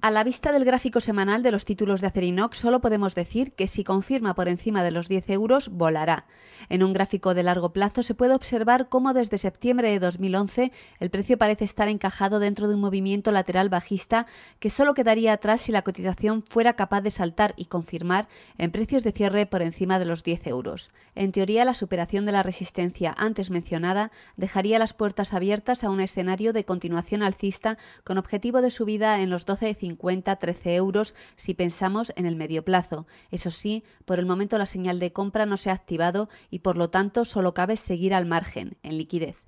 A la vista del gráfico semanal de los títulos de Acerinox, solo podemos decir que si confirma por encima de los 10 euros, volará. En un gráfico de largo plazo se puede observar cómo desde septiembre de 2011 el precio parece estar encajado dentro de un movimiento lateral bajista que solo quedaría atrás si la cotización fuera capaz de saltar y confirmar en precios de cierre por encima de los 10 euros. En teoría, la superación de la resistencia antes mencionada dejaría las puertas abiertas a un escenario de continuación alcista con objetivo de subida en los 12 50, 13 euros si pensamos en el medio plazo. Eso sí, por el momento la señal de compra no se ha activado y por lo tanto solo cabe seguir al margen, en liquidez.